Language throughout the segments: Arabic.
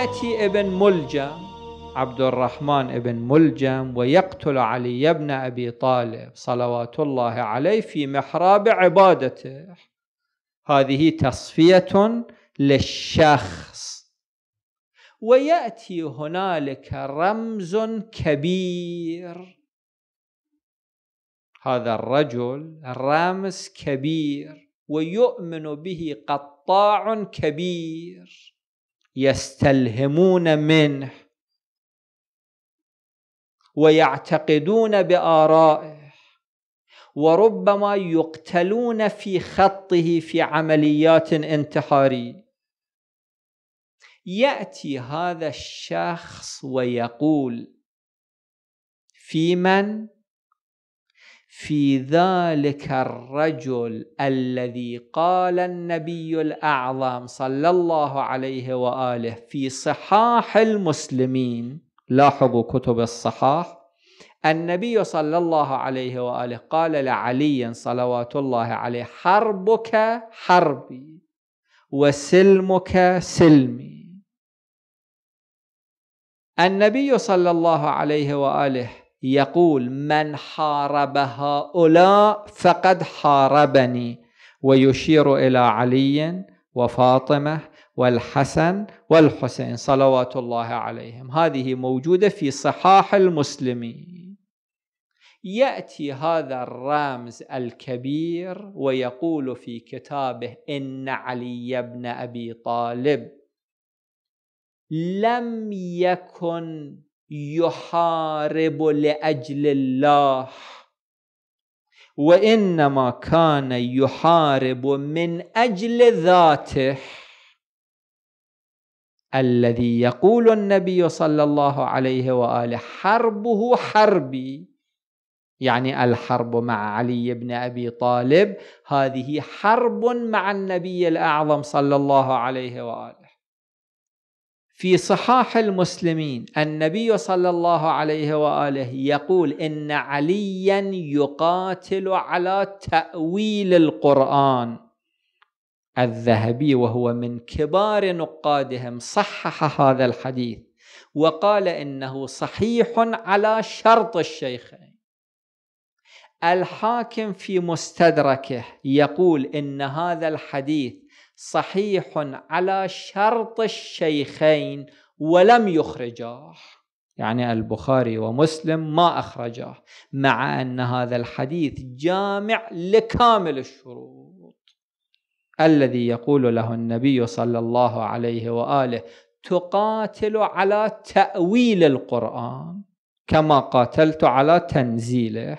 يأتي ابن ملجم عبد الرحمن ابن ملجم ويقتل علي بن أبي طالب صلوات الله عليه في محراب عبادته هذه تصفية للشخص ويأتي هنالك رمز كبير هذا الرجل رمز كبير ويؤمن به قطاع كبير يستلهمون منه ويعتقدون بارائه وربما يقتلون في خطه في عمليات انتحاريه ياتي هذا الشخص ويقول في من في ذلك الرجل الذي قال النبي الاعظم صلى الله عليه واله في صحاح المسلمين لاحظوا كتب الصحاح النبي صلى الله عليه واله قال لعلي صلوات الله عليه حربك حربي وسلمك سلمي النبي صلى الله عليه واله يقول من حارب هؤلاء فقد حاربني ويشير الى علي وفاطمه والحسن والحسين صلوات الله عليهم هذه موجوده في صحاح المسلمين ياتي هذا الرمز الكبير ويقول في كتابه ان علي بن ابي طالب لم يكن يحارب لاجل الله وانما كان يحارب من اجل ذاته الذي يقول النبي صلى الله عليه واله حربه حربي يعني الحرب مع علي بن ابي طالب هذه حرب مع النبي الاعظم صلى الله عليه واله في صحاح المسلمين النبي صلى الله عليه واله يقول ان عليا يقاتل على تاويل القران الذهبي وهو من كبار نقادهم صحح هذا الحديث وقال انه صحيح على شرط الشيخين الحاكم في مستدركه يقول ان هذا الحديث صحيح على شرط الشيخين ولم يخرجاه يعني البخاري ومسلم ما اخرجاه مع ان هذا الحديث جامع لكامل الشروط الذي يقول له النبي صلى الله عليه واله تقاتل على تاويل القران كما قاتلت على تنزيله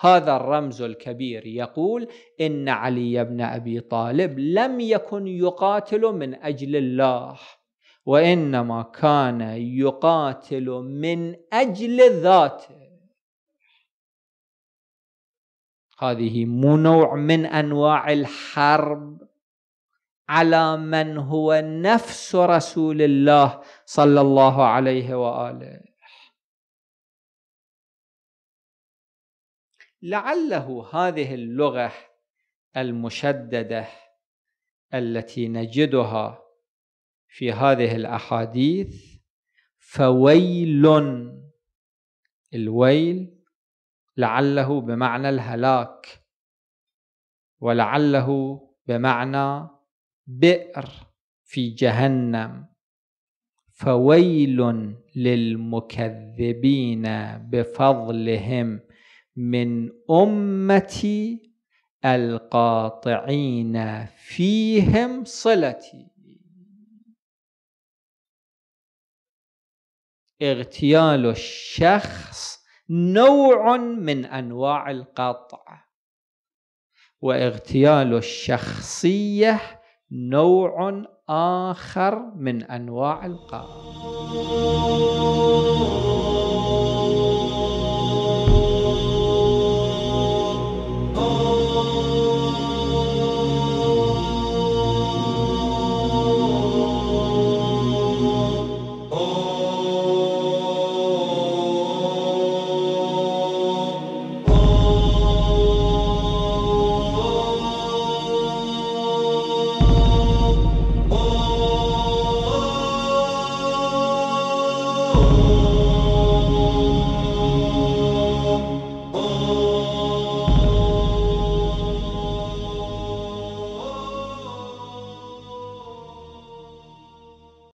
هذا الرمز الكبير يقول إن علي بن أبي طالب لم يكن يقاتل من أجل الله وإنما كان يقاتل من أجل ذاته هذه مو نوع من أنواع الحرب على من هو نفس رسول الله صلى الله عليه وآله لعله هذه اللغة المشددة التي نجدها في هذه الأحاديث فويل الويل لعله بمعنى الهلاك ولعله بمعنى بئر في جهنم فويل للمكذبين بفضلهم من أمتي القاطعين فيهم صلتي اغتيال الشخص نوع من أنواع القطع واغتيال الشخصية نوع آخر من أنواع القطع